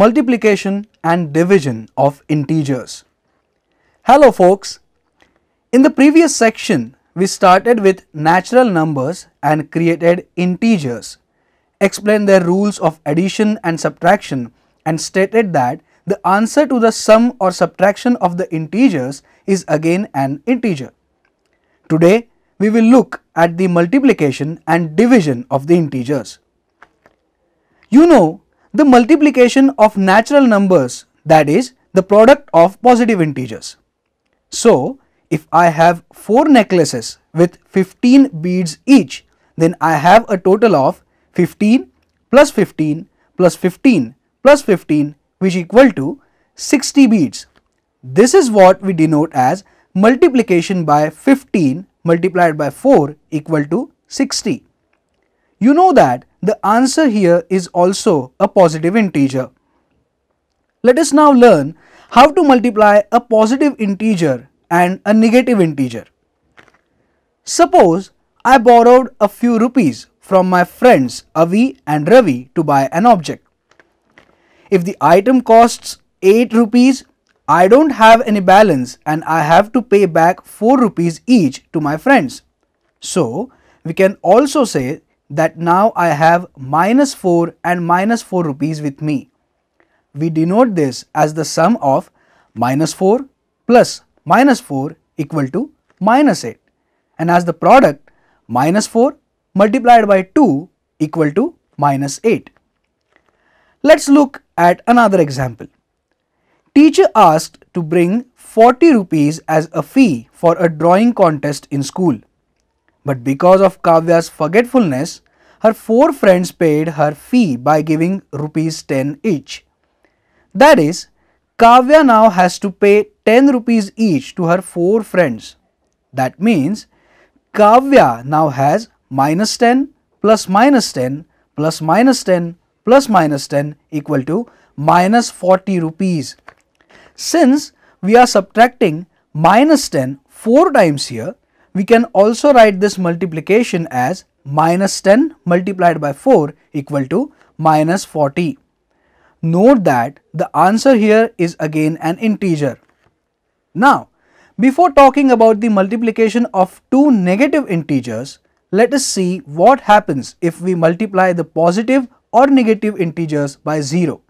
multiplication and division of integers. Hello folks, in the previous section we started with natural numbers and created integers, explained their rules of addition and subtraction and stated that the answer to the sum or subtraction of the integers is again an integer. Today we will look at the multiplication and division of the integers. You know the multiplication of natural numbers that is the product of positive integers. So, if I have 4 necklaces with 15 beads each, then I have a total of 15 plus 15 plus 15 plus 15 which equal to 60 beads. This is what we denote as multiplication by 15 multiplied by 4 equal to 60. You know that the answer here is also a positive integer. Let us now learn how to multiply a positive integer and a negative integer. Suppose I borrowed a few rupees from my friends Avi and Ravi to buy an object. If the item costs 8 rupees, I don't have any balance and I have to pay back 4 rupees each to my friends. So, we can also say that now I have minus 4 and minus 4 rupees with me. We denote this as the sum of minus 4 plus minus 4 equal to minus 8 and as the product minus 4 multiplied by 2 equal to minus 8. Let's look at another example. Teacher asked to bring 40 rupees as a fee for a drawing contest in school. But because of Kavya's forgetfulness, her four friends paid her fee by giving rupees 10 each. That is, Kavya now has to pay 10 rupees each to her four friends. That means Kavya now has minus 10 plus minus 10 plus minus 10 plus minus 10 equal to minus 40 rupees. Since we are subtracting minus 10 4 times here, we can also write this multiplication as minus 10 multiplied by 4 equal to minus 40. Note that the answer here is again an integer. Now, before talking about the multiplication of two negative integers, let us see what happens if we multiply the positive or negative integers by 0.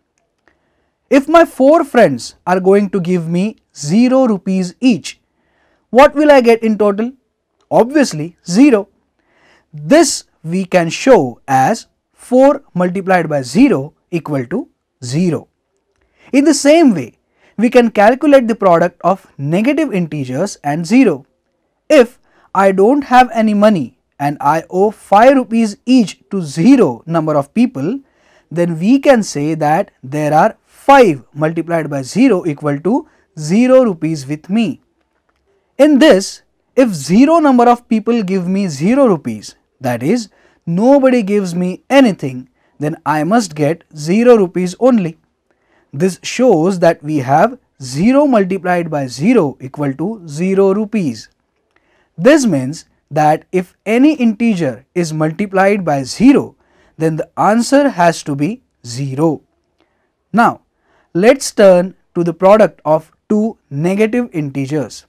If my four friends are going to give me 0 rupees each, what will I get in total? obviously 0. This we can show as 4 multiplied by 0 equal to 0. In the same way, we can calculate the product of negative integers and 0. If I don't have any money and I owe 5 rupees each to 0 number of people, then we can say that there are 5 multiplied by 0 equal to 0 rupees with me. In this, if zero number of people give me zero rupees, that is, nobody gives me anything, then I must get zero rupees only. This shows that we have 0 multiplied by 0 equal to 0 rupees. This means that if any integer is multiplied by 0, then the answer has to be 0. Now, let's turn to the product of two negative integers.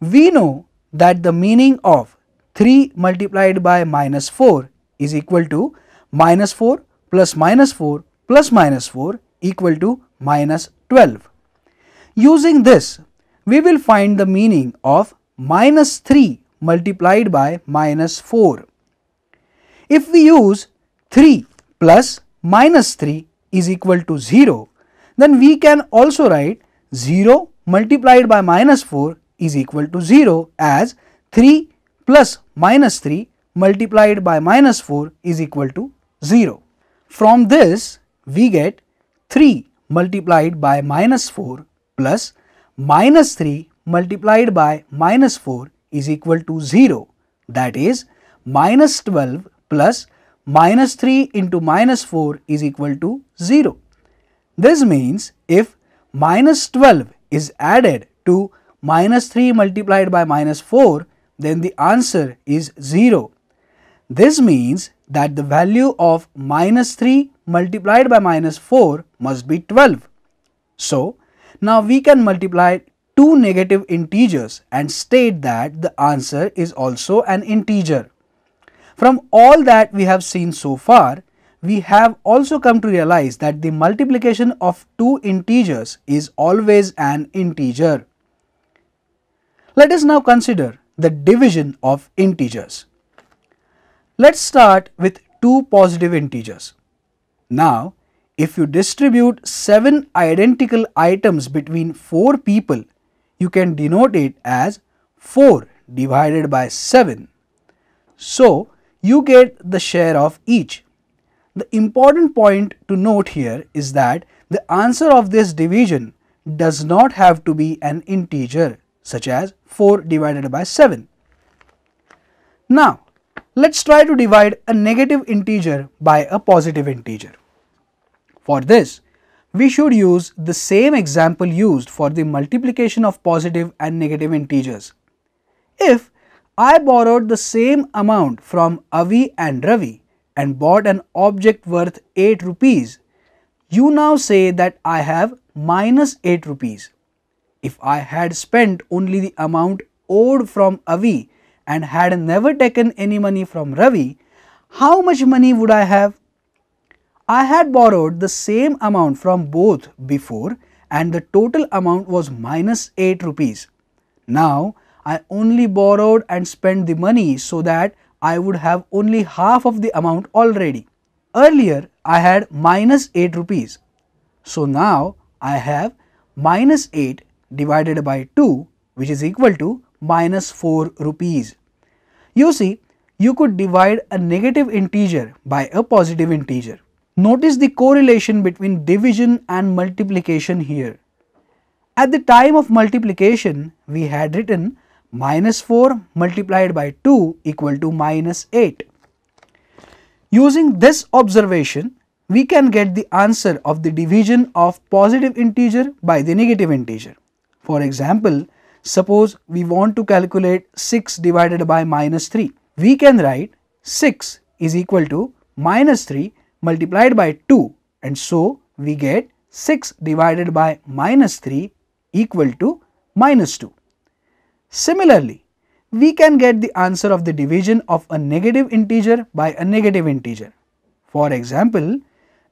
We know that the meaning of 3 multiplied by minus 4 is equal to minus 4 plus minus 4 plus minus 4 equal to minus 12. Using this, we will find the meaning of minus 3 multiplied by minus 4. If we use 3 plus minus 3 is equal to 0, then we can also write 0 multiplied by minus 4 is equal to 0 as 3 plus minus 3 multiplied by minus 4 is equal to 0. From this we get 3 multiplied by minus 4 plus minus 3 multiplied by minus 4 is equal to 0 that is minus 12 plus minus 3 into minus 4 is equal to 0. This means if minus 12 is added to minus 3 multiplied by minus 4, then the answer is 0. This means that the value of minus 3 multiplied by minus 4 must be 12. So, now we can multiply two negative integers and state that the answer is also an integer. From all that we have seen so far, we have also come to realize that the multiplication of two integers is always an integer. Let us now consider the division of integers. Let's start with two positive integers. Now, if you distribute 7 identical items between 4 people, you can denote it as 4 divided by 7. So, you get the share of each. The important point to note here is that the answer of this division does not have to be an integer such as 4 divided by 7. Now, let's try to divide a negative integer by a positive integer. For this, we should use the same example used for the multiplication of positive and negative integers. If I borrowed the same amount from Avi and Ravi and bought an object worth 8 rupees, you now say that I have minus 8 rupees. If I had spent only the amount owed from Avi and had never taken any money from Ravi, how much money would I have? I had borrowed the same amount from both before and the total amount was minus 8 rupees. Now, I only borrowed and spent the money so that I would have only half of the amount already. Earlier, I had minus 8 rupees. So now, I have minus 8 divided by 2 which is equal to minus 4 rupees. You see, you could divide a negative integer by a positive integer. Notice the correlation between division and multiplication here. At the time of multiplication, we had written minus 4 multiplied by 2 equal to minus 8. Using this observation, we can get the answer of the division of positive integer by the negative integer. For example, suppose we want to calculate 6 divided by minus 3. We can write 6 is equal to minus 3 multiplied by 2 and so we get 6 divided by minus 3 equal to minus 2. Similarly, we can get the answer of the division of a negative integer by a negative integer. For example,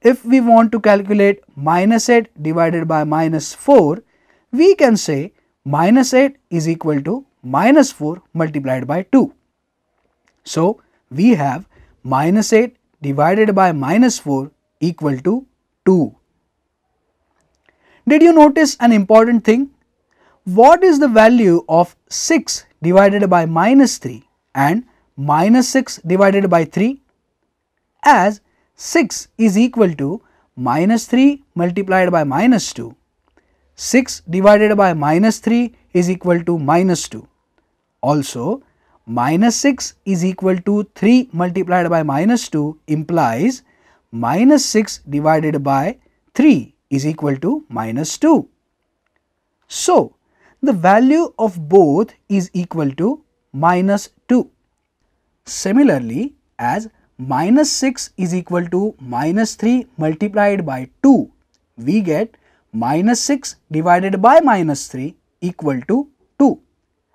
if we want to calculate minus 8 divided by minus 4, we can say minus 8 is equal to minus 4 multiplied by 2. So, we have minus 8 divided by minus 4 equal to 2. Did you notice an important thing? What is the value of 6 divided by minus 3 and minus 6 divided by 3? As 6 is equal to minus 3 multiplied by minus 2 6 divided by minus 3 is equal to minus 2. Also, minus 6 is equal to 3 multiplied by minus 2 implies minus 6 divided by 3 is equal to minus 2. So, the value of both is equal to minus 2. Similarly, as minus 6 is equal to minus 3 multiplied by 2, we get minus 6 divided by minus 3 equal to 2.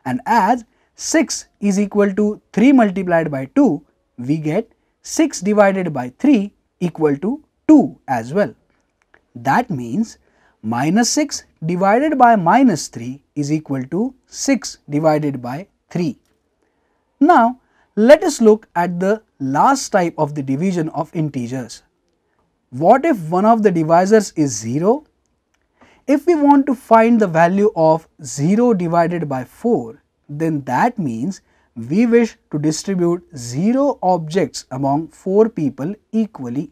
And as 6 is equal to 3 multiplied by 2, we get 6 divided by 3 equal to 2 as well. That means minus 6 divided by minus 3 is equal to 6 divided by 3. Now, let us look at the last type of the division of integers. What if one of the divisors is 0 if we want to find the value of 0 divided by 4, then that means we wish to distribute 0 objects among 4 people equally.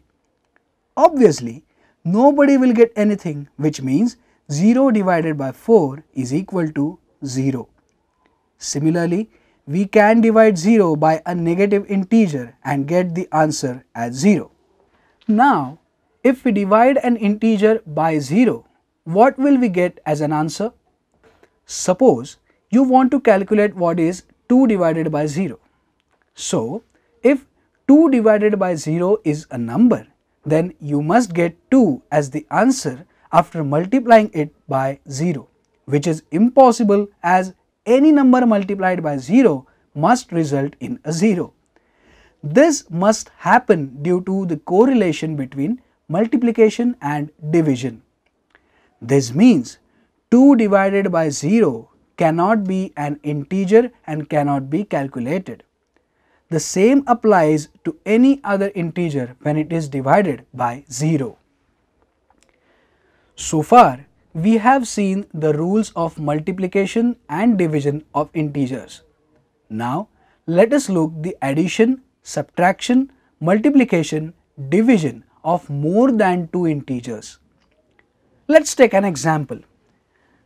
Obviously, nobody will get anything which means 0 divided by 4 is equal to 0. Similarly, we can divide 0 by a negative integer and get the answer as 0. Now, if we divide an integer by 0, what will we get as an answer? Suppose you want to calculate what is 2 divided by 0. So, if 2 divided by 0 is a number, then you must get 2 as the answer after multiplying it by 0, which is impossible as any number multiplied by 0 must result in a 0. This must happen due to the correlation between multiplication and division. This means 2 divided by 0 cannot be an integer and cannot be calculated. The same applies to any other integer when it is divided by 0. So far, we have seen the rules of multiplication and division of integers. Now, let us look the addition, subtraction, multiplication, division of more than two integers. Let us take an example.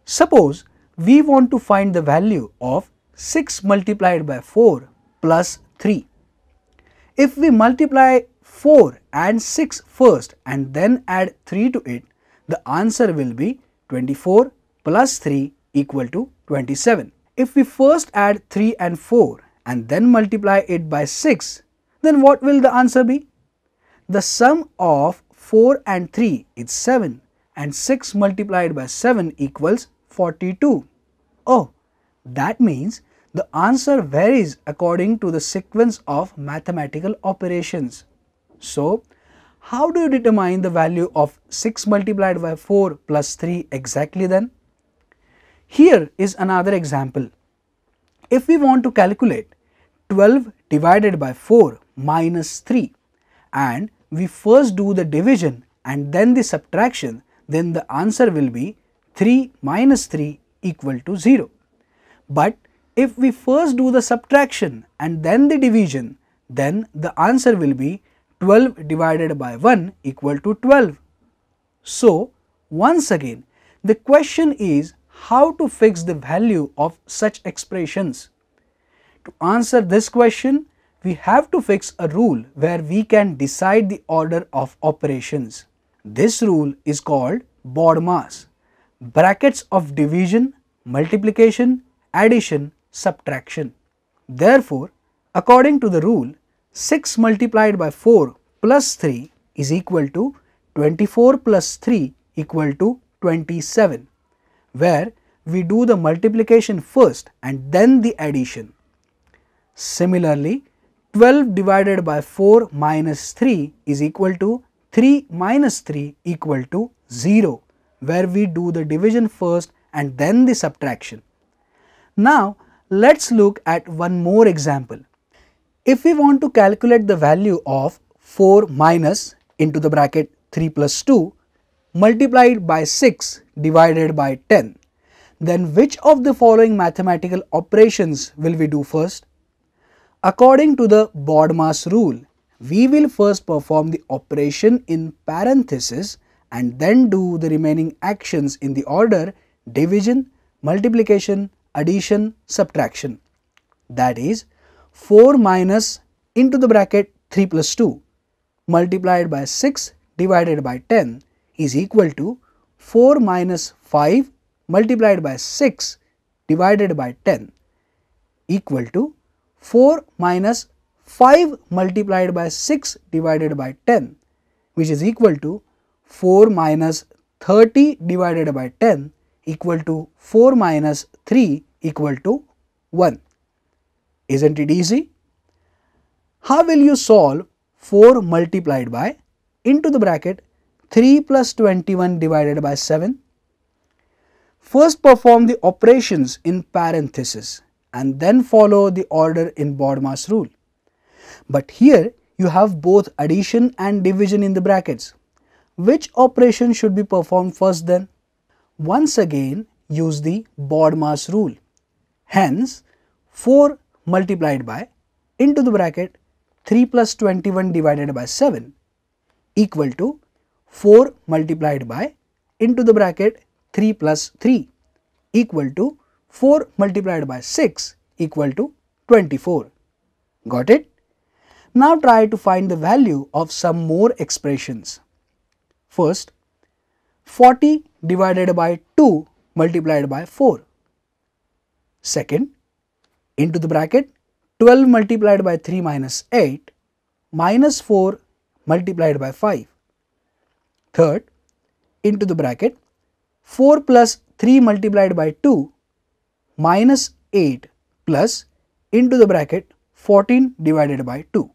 Suppose we want to find the value of 6 multiplied by 4 plus 3. If we multiply 4 and 6 first and then add 3 to it, the answer will be 24 plus 3 equal to 27. If we first add 3 and 4 and then multiply it by 6, then what will the answer be? The sum of 4 and 3 is 7 and 6 multiplied by 7 equals 42. Oh, that means the answer varies according to the sequence of mathematical operations. So, how do you determine the value of 6 multiplied by 4 plus 3 exactly then? Here is another example. If we want to calculate 12 divided by 4 minus 3 and we first do the division and then the subtraction, then the answer will be 3 minus 3 equal to 0. But if we first do the subtraction and then the division, then the answer will be 12 divided by 1 equal to 12. So, once again, the question is how to fix the value of such expressions. To answer this question, we have to fix a rule where we can decide the order of operations. This rule is called board mass. Brackets of division, multiplication, addition, subtraction. Therefore, according to the rule, 6 multiplied by 4 plus 3 is equal to 24 plus 3 equal to 27, where we do the multiplication first and then the addition. Similarly, 12 divided by 4 minus 3 is equal to 3 minus 3 equal to 0 where we do the division first and then the subtraction. Now let's look at one more example. If we want to calculate the value of 4 minus into the bracket 3 plus 2 multiplied by 6 divided by 10, then which of the following mathematical operations will we do first? According to the Bodmas rule, we will first perform the operation in parenthesis and then do the remaining actions in the order division, multiplication, addition, subtraction. That is 4 minus into the bracket 3 plus 2 multiplied by 6 divided by 10 is equal to 4 minus 5 multiplied by 6 divided by 10 equal to 4 minus 5 multiplied by 6 divided by 10 which is equal to 4 minus 30 divided by 10 equal to 4 minus 3 equal to 1. Isn't it easy? How will you solve 4 multiplied by into the bracket 3 plus 21 divided by 7? First perform the operations in parenthesis and then follow the order in Bodmas rule. But here you have both addition and division in the brackets. Which operation should be performed first then? Once again use the Bodmas rule. Hence 4 multiplied by into the bracket 3 plus 21 divided by 7 equal to 4 multiplied by into the bracket 3 plus 3 equal to 4 multiplied by 6 equal to 24. Got it? Now try to find the value of some more expressions. First, 40 divided by 2 multiplied by 4. Second, into the bracket 12 multiplied by 3 minus 8 minus 4 multiplied by 5. Third, into the bracket 4 plus 3 multiplied by 2 minus 8 plus into the bracket 14 divided by 2.